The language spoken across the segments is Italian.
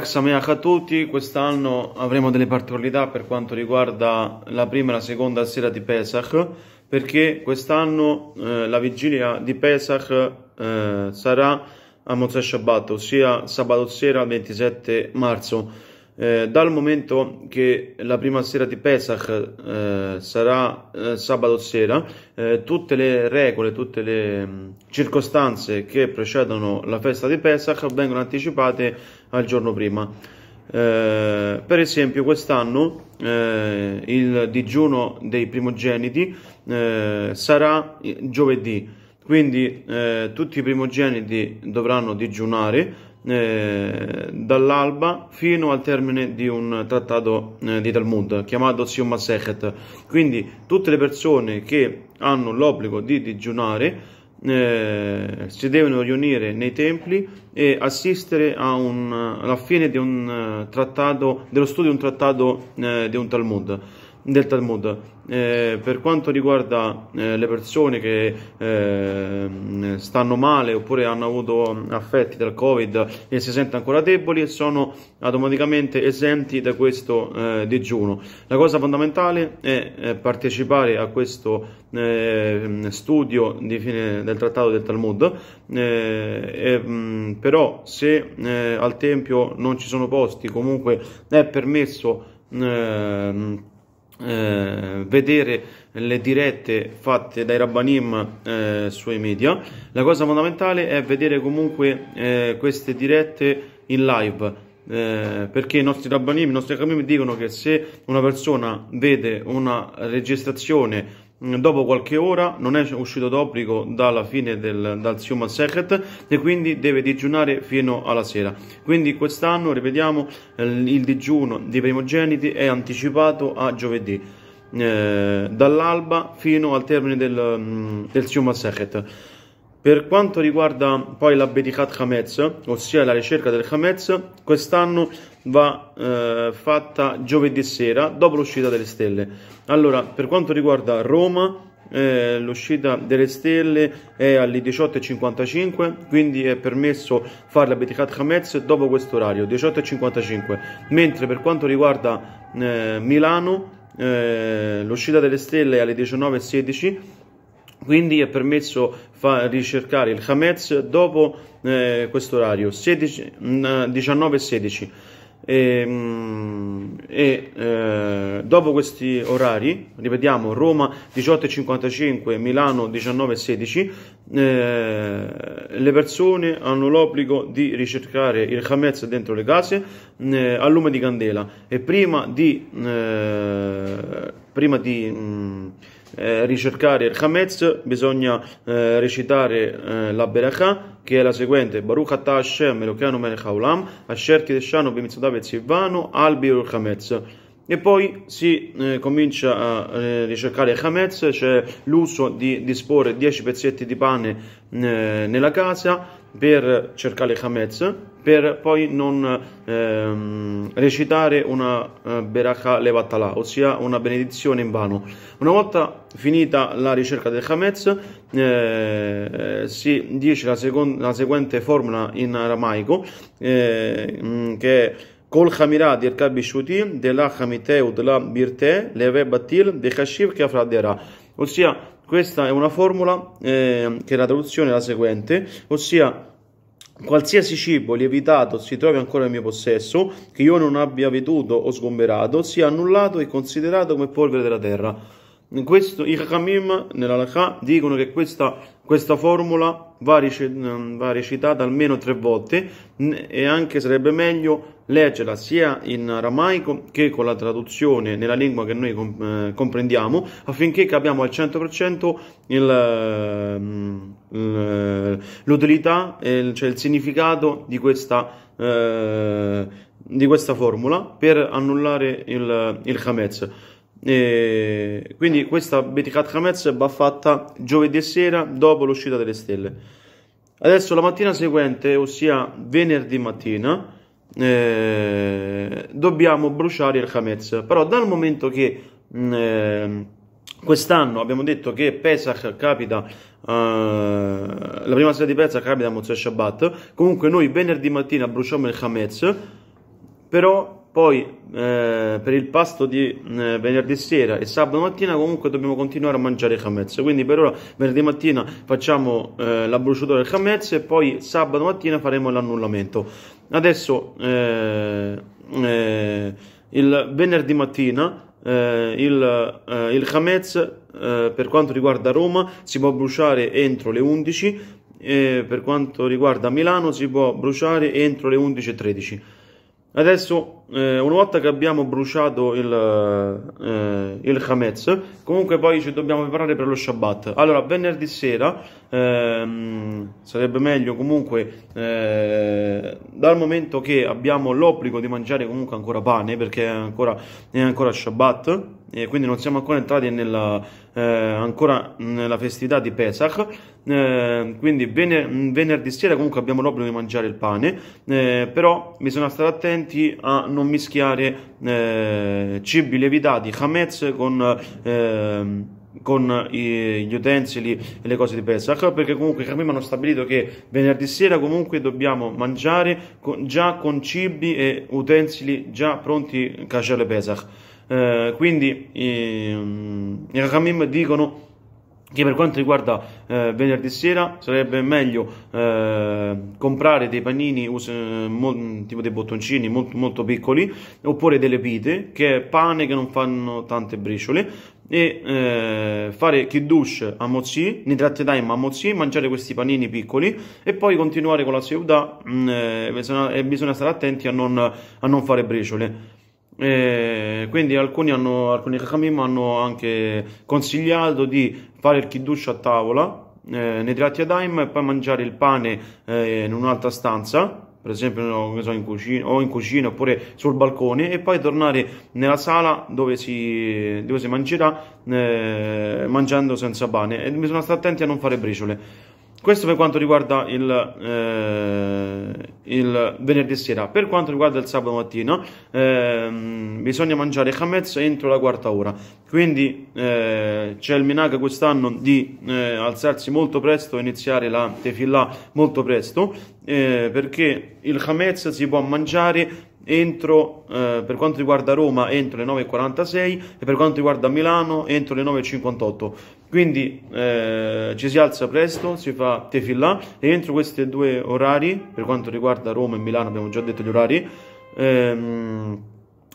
Chag Sameach a tutti, quest'anno avremo delle particolarità per quanto riguarda la prima e la seconda sera di Pesach, perché quest'anno eh, la vigilia di Pesach eh, sarà a Mozè Shabbat, ossia sabato sera 27 marzo. Eh, dal momento che la prima sera di Pesach eh, sarà eh, sabato sera, eh, tutte le regole, tutte le mh, mm, circostanze che precedono la festa di Pesach vengono anticipate al giorno prima. Eh, per esempio quest'anno eh, il digiuno dei primogeniti eh, sarà giovedì, quindi eh, tutti i primogeniti dovranno digiunare eh, dall'alba fino al termine di un trattato eh, di Talmud chiamato Sion Masechet. Quindi tutte le persone che hanno l'obbligo di digiunare eh, si devono riunire nei templi e assistere un, alla fine un, uh, trattato, dello studio di un trattato uh, di un Talmud del Talmud. Eh, per quanto riguarda eh, le persone che eh, stanno male oppure hanno avuto affetti dal Covid e si sentono ancora deboli, sono automaticamente esenti da questo eh, digiuno. La cosa fondamentale è eh, partecipare a questo eh, studio di fine del trattato del Talmud, eh, mh, mm, però se al Tempio non ci sono posti, comunque è permesso. Ehm, eh, vedere le dirette fatte dai Rabbanim eh, sui media. La cosa fondamentale è vedere comunque eh, queste dirette in live. Eh, perché i nostri rabbanim, i nostri rabbanim dicono che se una persona vede una registrazione dopo qualche ora non è uscito d'obbligo dalla fine del, dal Sium Sechet e quindi deve digiunare fino alla sera. Quindi quest'anno, ripetiamo, eh, il digiuno dei primogeniti è anticipato a giovedì. Eh, dall'alba fino al termine del, mm, del Sium Sechet per quanto riguarda poi la Berikat Hametz, ossia la ricerca del Hametz, quest'anno va eh, fatta giovedì sera dopo l'uscita delle stelle. Allora, per quanto riguarda Roma, eh, l'uscita delle stelle è alle 18.55 quindi è permesso fare la Betikat Hametz dopo questo orario 18.55 mentre per quanto riguarda eh, Milano eh, l'uscita delle stelle è alle 19.16 quindi è permesso fa, ricercare il Hametz dopo eh, questo orario 16, 19 mm, e 16 ehm, e, eh, dopo questi orari ripetiamo Roma 18.55 Milano 19.16 eh, le persone hanno l'obbligo di ricercare il Hametz dentro le case mm, eh, a lume di candela e prima di eh, prima di mh, mm, eh, ricercare il Hametz bisogna eh, recitare eh, la Berakah che è la seguente Baruch atah Hashem Elokeanu melech haolam Asher kideshanu b'mitzvotav et Albi ur Hametz e poi si eh, comincia a eh, ricercare Hametz, cioè l'uso di disporre 10 pezzetti di pane eh, nella casa per cercare Hametz, per poi non ehm, recitare una eh, Beraka Levatala, ossia una benedizione in vano. Una volta finita la ricerca del Hametz, eh, si dice la, la, seguente formula in aramaico, eh, che è Col Hamirah di Erkab Bishuti, della Hamiteu, della Birte, Leve Batil, de Hashiv che Afradera. Ossia, questa è una formula eh, che la traduzione è la seguente, qualsiasi cibo lievitato si trovi ancora nel mio possesso, che io non abbia veduto o sgomberato, sia annullato e considerato come polvere della terra. Questo, I Hakamim nell'Alakha dicono che questa, questa formula va, ric mm, va, recitata almeno tre volte e anche sarebbe meglio leggerla sia in aramaico che con la traduzione nella lingua che noi comp eh, comprendiamo affinché capiamo al 100% mm, l'utilità, cioè il significato di questa eh, di questa formula per annullare il, il Hametz. E quindi questa Beticat Hametz va fatta giovedì sera dopo l'uscita delle stelle. Adesso la mattina seguente, ossia venerdì mattina, eh, dobbiamo bruciare il Hametz. Però dal momento che mm, eh, quest'anno abbiamo detto che Pesach capita, eh, la prima sera di Pesach capita a Mozart Shabbat, comunque noi venerdì mattina bruciamo il Hametz, però poi eh, per il pasto di eh, venerdì sera e sabato mattina comunque dobbiamo continuare a mangiare chametz quindi per ora venerdì mattina facciamo eh, la bruciatura del chametz e poi sabato mattina faremo l'annullamento adesso eh, eh, il venerdì mattina eh, il, eh, il chametz per quanto riguarda Roma si può bruciare entro le 11 e per quanto riguarda Milano si può bruciare entro le 11.13 Adesso, eh, una volta che abbiamo bruciato il, eh, il Hametz, comunque poi ci dobbiamo preparare per lo Shabbat. Allora, venerdì sera ehm, sarebbe meglio comunque, eh, dal momento che abbiamo l'obbligo di mangiare comunque ancora pane, perché è ancora, è ancora Shabbat, e quindi non siamo ancora entrati nella, eh, ancora la festività di Pesach, eh, quindi ven- venerdì sera comunque abbiamo l'obbligo di mangiare il pane, eh, però bisogna stare attenti a non mischiare eh, cibi lievitati, chametz con ehm, con gli utensili e le cose di Pesach perché comunque prima hanno stabilito che venerdì sera comunque dobbiamo mangiare con, già con cibi e utensili già pronti cacciare Pesach eh, quindi ehm, i, i dicono che per quanto riguarda eh, venerdì sera sarebbe meglio eh, comprare dei panini eh, tipo dei bottoncini molto, molto piccoli oppure delle pite che è pane che non fanno tante briciole e eh, fare kiddush a mozzi, nitrate daim a mozzi, mangiare questi panini piccoli e poi continuare con la seuda mm, eh, e bisogna stare attenti a non, a non fare briciole e quindi alcuni, hanno, alcuni Chachamim hanno anche consigliato di fare il kiddush a tavola, eh, nei tratti ad Aim, e poi mangiare il pane eh, in un'altra stanza, per esempio non so, in cucina, o in cucina oppure sul balcone, e poi tornare nella sala dove si, dove si mangerà eh, mangiando senza pane. E bisogna stare attenti a non fare briciole. Questo per quanto riguarda il, eh, il, venerdì sera. Per quanto riguarda il sabato mattino, eh, bisogna mangiare chametz entro la quarta ora. Quindi eh, c'è il minag quest'anno di eh, alzarsi molto presto e iniziare la tefillah molto presto, eh, perché il chametz si può mangiare entro, eh, per quanto riguarda Roma entro le 9.46 e per quanto riguarda Milano entro le 9.58. Quindi eh, ci si alza presto, si fa tefillà e entro questi due orari, per quanto riguarda Roma e Milano abbiamo già detto gli orari, ehm,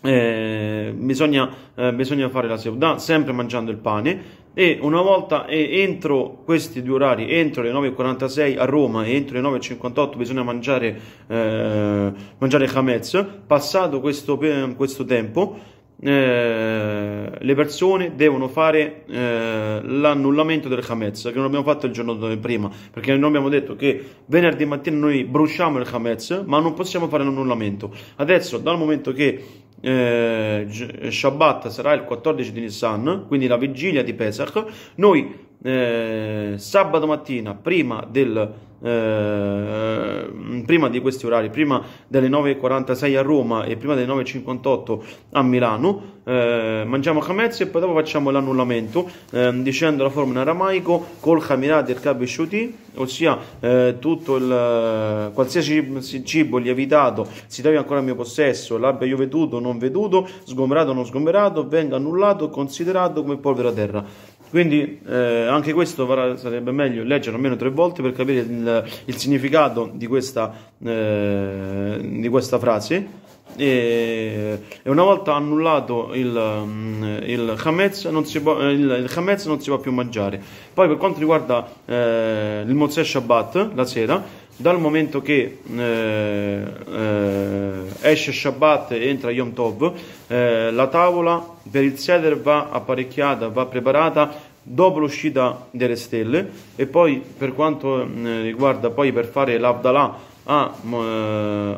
eh, bisogna, eh, bisogna, fare la seudà sempre mangiando il pane e una volta e entro questi due orari, entro le 9.46 a Roma e entro le 9.58 bisogna mangiare, eh, mangiare Hamez, passato questo, questo tempo eh, le persone devono fare eh, l'annullamento del Hamez, che non abbiamo fatto il giorno prima, perché noi abbiamo detto che venerdì mattina noi bruciamo il Hamez, ma non possiamo fare l'annullamento. Adesso, dal momento che eh, Shabbat sarà il 14 di Nissan, quindi la vigilia di Pesach, noi eh, sabato mattina, prima, del, eh, prima di questi orari, prima delle 9.46 a Roma e prima delle 9.58 a Milano, eh, mangiamo Khametz e poi dopo facciamo l'annullamento eh, dicendo la formula in aramaico col Khamirat il Kabishuti, ossia eh, tutto il qualsiasi cibo lievitato si trovi ancora in mio possesso, l'abbia io veduto o non veduto, sgomberato o non sgomberato venga annullato, considerato come polvere a terra. Quindi eh, anche questo sarebbe meglio leggere almeno tre volte per capire il, il significato di questa, eh, di questa frase. E, e, una volta annullato il, mm, il, chametz, non si può, eh, il, il chametz non si può più mangiare. Poi per quanto riguarda eh, il Mozè Shabbat, la sera, dal momento che eh, eh, esce Shabbat e entra Yom Tov, eh, la tavola per il seder va apparecchiata, va preparata dopo l'uscita delle stelle e poi per quanto mm, riguarda poi per fare l'Abdallah a, eh,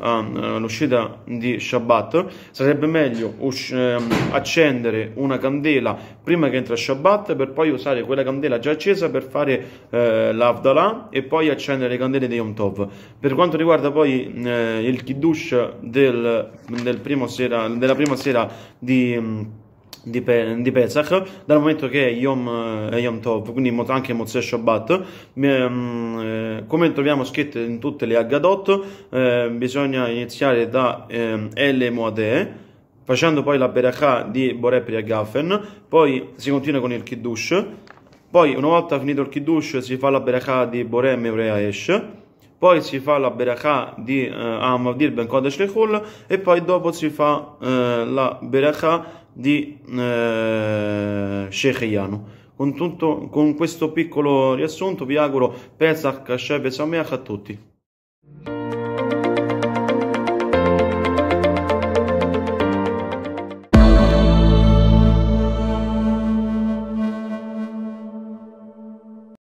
a, all'uscita di Shabbat, sarebbe meglio usci- ehm, accendere una candela prima che entra Shabbat per poi usare quella candela già accesa per fare eh, l'Avdalah e poi accendere le candele di Yom Tov. Per quanto riguarda poi eh, il Kiddush del, del primo sera, della prima sera di mm, di, Pe- di Pesach, dal momento che è Yom, è eh, Yom Tov, quindi anche Mozè Shabbat, ehm, eh, come troviamo scritto in tutte le Haggadot, eh, bisogna iniziare da eh, El Moadeh, facendo poi la Berakah di Borepri e Gaffen, poi si continua con il Kiddush, poi una volta finito il Kiddush si fa la Berakah di Bore Mevrea Esh, poi si fa la Berakah di eh, Amavdir Ben Kodesh Lechul e poi dopo si fa eh, la Berakah di eh, Shekhiano. Con, tutto, con questo piccolo riassunto vi auguro Pesach, Hashem e Sameach a tutti.